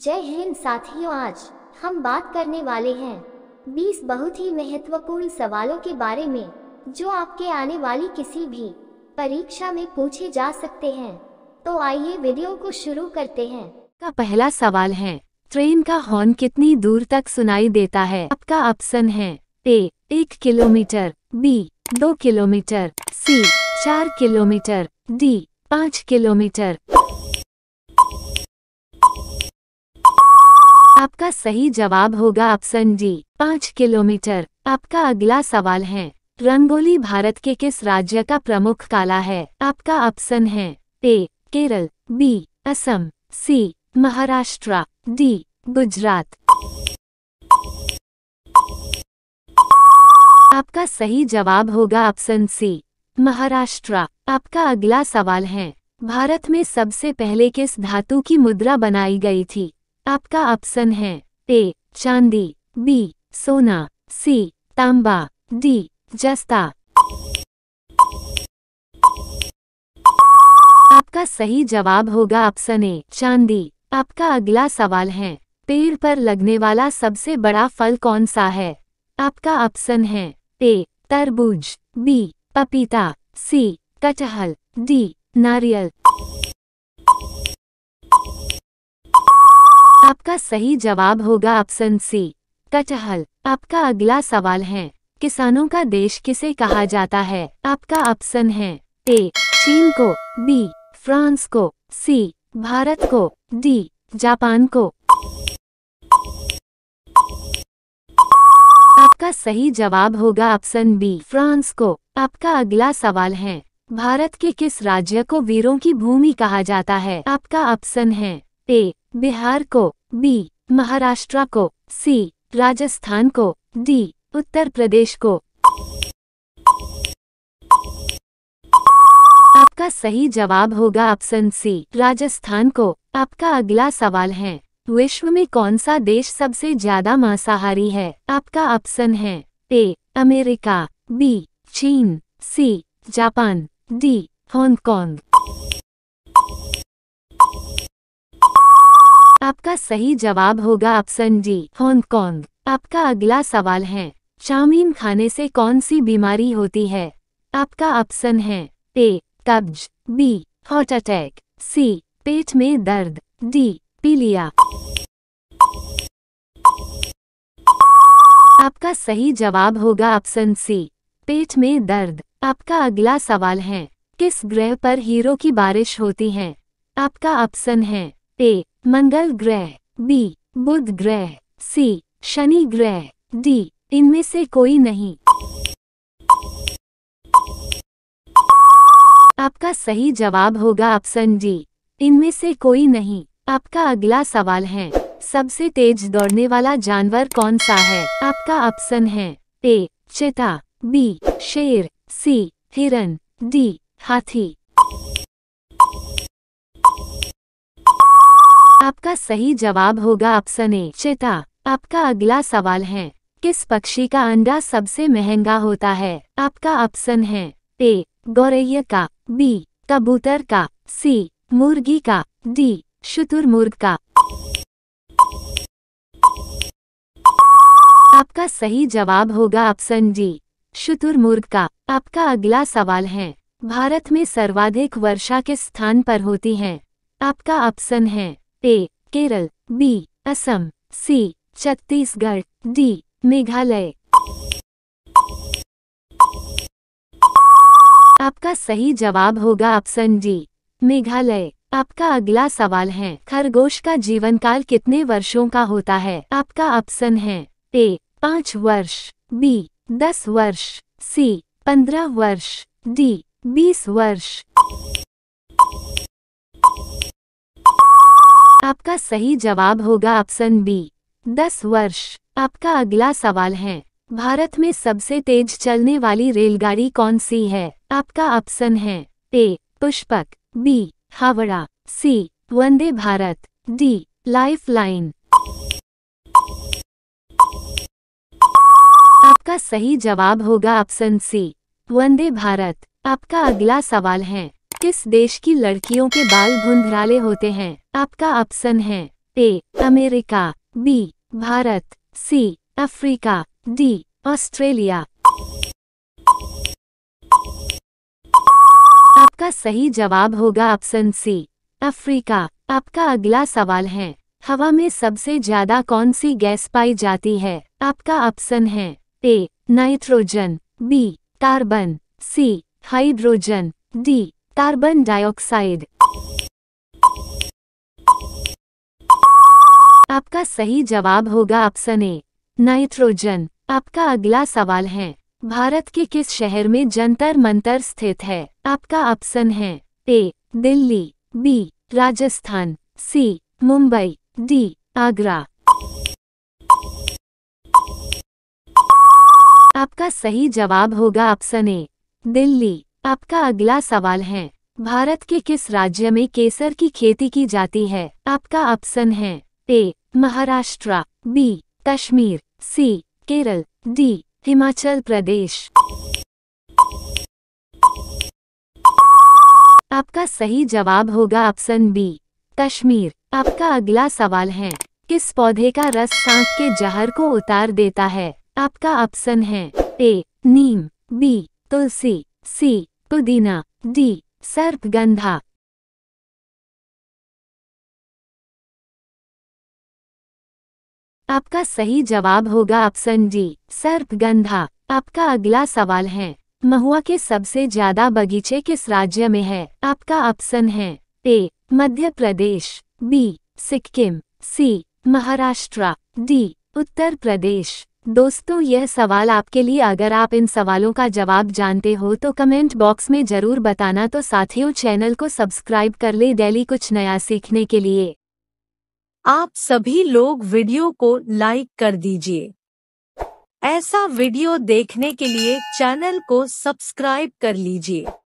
जय हिंद साथियों आज हम बात करने वाले हैं 20 बहुत ही महत्वपूर्ण सवालों के बारे में जो आपके आने वाली किसी भी परीक्षा में पूछे जा सकते हैं तो आइए वीडियो को शुरू करते हैं का पहला सवाल है ट्रेन का हॉर्न कितनी दूर तक सुनाई देता है आपका ऑप्शन है ए एक किलोमीटर बी दो किलोमीटर सी चार किलोमीटर डी पाँच किलोमीटर आपका सही जवाब होगा ऑप्शन डी पाँच किलोमीटर आपका अगला सवाल है रंगोली भारत के किस राज्य का प्रमुख काला है आपका ऑप्शन है A Kerala B Assam C Maharashtra D Gujarat आपका सही जवाब होगा ऑप्शन सी महाराष्ट्र आपका अगला सवाल है भारत में सबसे पहले किस धातु की मुद्रा बनाई गई थी आपका ऑप्शन है ए चांदी बी सोना सी तांबा डी जस्ता आपका सही जवाब होगा ऑप्शन ए चांदी आपका अगला सवाल है पेड़ पर लगने वाला सबसे बड़ा फल कौन सा है आपका ऑप्शन है ए तरबूज बी पपीता सी कटहल डी नारियल आपका सही जवाब होगा ऑप्शन सी कटहल आपका अगला सवाल है किसानों का देश किसे कहा जाता है आपका ऑप्शन है ए चीन को बी फ्रांस को सी भारत को डी जापान को आपका सही जवाब होगा ऑप्शन बी फ्रांस को आपका अगला सवाल है भारत के किस राज्य को वीरों की भूमि कहा जाता है आपका ऑप्शन है ए बिहार को बी महाराष्ट्र को सी राजस्थान को डी उत्तर प्रदेश को आपका सही जवाब होगा ऑप्शन सी राजस्थान को आपका अगला सवाल है विश्व में कौन सा देश सबसे ज्यादा मांसाहारी है आपका ऑप्शन है ए अमेरिका बी चीन सी जापान डी हांगकांग आपका सही जवाब होगा ऑप्शन डी हांगकॉन्ग आपका अगला सवाल है चाउमीन खाने से कौन सी बीमारी होती है आपका ऑप्शन है ए कब्ज बी हार्ट अटैक सी पेट में दर्द डी पीलिया आपका सही जवाब होगा ऑप्शन सी पेट में दर्द आपका अगला सवाल है किस ग्रह पर हीरो की बारिश होती है आपका ऑप्शन है ए मंगल ग्रह बी बुध ग्रह सी शनि ग्रह डी इनमें से कोई नहीं आपका सही जवाब होगा ऑप्शन डी इनमें से कोई नहीं आपका अगला सवाल है सबसे तेज दौड़ने वाला जानवर कौन सा है आपका ऑप्शन है ए चेता बी शेर सी हिरन डी हाथी आपका सही जवाब होगा ऑप्शन ए चिता आपका अगला सवाल है किस पक्षी का अंडा सबसे महंगा होता है आपका ऑप्शन है ए गौरैया का बी कबूतर का सी मुर्गी का डी शुतुरमुर्ग का आपका सही जवाब होगा ऑप्शन डी शुतुरमुर्ग का आपका अगला सवाल है भारत में सर्वाधिक वर्षा किस स्थान पर होती है आपका ऑप्शन है A Kerala B Assam C Chhattisgarh D Meghalaya आपका सही जवाब होगा ऑप्शन डी मेघालय आपका अगला सवाल है खरगोश का जीवन काल कितने वर्षों का होता है आपका ऑप्शन है ए पाँच वर्ष बी दस वर्ष सी पंद्रह वर्ष डी बीस वर्ष आपका सही जवाब होगा ऑप्शन बी दस वर्ष आपका अगला सवाल है भारत में सबसे तेज चलने वाली रेलगाड़ी कौन सी है आपका ऑप्शन है A Pushpak B Howrah C Vande Bharat D lifeline आपका सही जवाब होगा ऑप्शन सी वंदे भारत आपका अगला सवाल है किस देश की लड़कियों के बाल भुंधराले होते हैं आपका ऑप्शन है A America B Bharat C Africa D Australia आपका सही जवाब होगा ऑप्शन सी अफ्रीका आपका अगला सवाल है हवा में सबसे ज्यादा कौन सी गैस पाई जाती है आपका ऑप्शन है A nitrogen B carbon C hydrogen D carbon dioxide आपका सही जवाब होगा ऑप्शन ए नाइट्रोजन आपका अगला सवाल है भारत के किस शहर में जंतर मंतर स्थित है आपका ऑप्शन है A Delhi B Rajasthan C Mumbai D Agra आपका सही जवाब होगा ऑप्शन ए दिल्ली आपका अगला सवाल है भारत के किस राज्य में केसर की खेती की जाती है आपका ऑप्शन है A Maharashtra B Kashmir C Kerala D Himachal Pradesh आपका सही जवाब होगा ऑप्शन बी कश्मीर आपका अगला सवाल है किस पौधे का रस सांप के जहर को उतार देता है आपका ऑप्शन है ए नीम बी तुलसी सी पुदीना डी सर्पगंधा आपका सही जवाब होगा ऑप्शन डी सर्पगंधा आपका अगला सवाल है महुआ के सबसे ज्यादा बगीचे किस राज्य में है आपका ऑप्शन है A Madhya Pradesh B Sikkim C Maharashtra D Uttar Pradesh दोस्तों यह सवाल आपके लिए अगर आप इन सवालों का जवाब जानते हो तो कमेंट बॉक्स में ज़रूर बताना तो साथियों चैनल को सब्सक्राइब कर ले डेली कुछ नया सीखने के लिए आप सभी लोग वीडियो को लाइक कर दीजिए ऐसा वीडियो देखने के लिए चैनल को सब्सक्राइब कर लीजिए